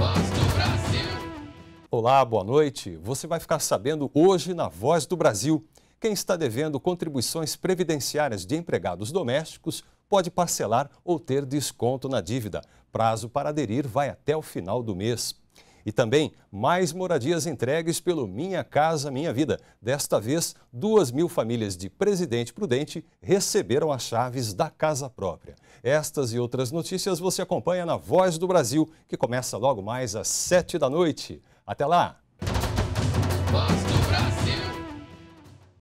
Voz do Brasil. Olá, boa noite. Você vai ficar sabendo hoje na Voz do Brasil. Quem está devendo contribuições previdenciárias de empregados domésticos pode parcelar ou ter desconto na dívida. Prazo para aderir vai até o final do mês. E também mais moradias entregues pelo Minha Casa Minha Vida. Desta vez, duas mil famílias de Presidente Prudente receberam as chaves da casa própria. Estas e outras notícias você acompanha na Voz do Brasil, que começa logo mais às sete da noite. Até lá!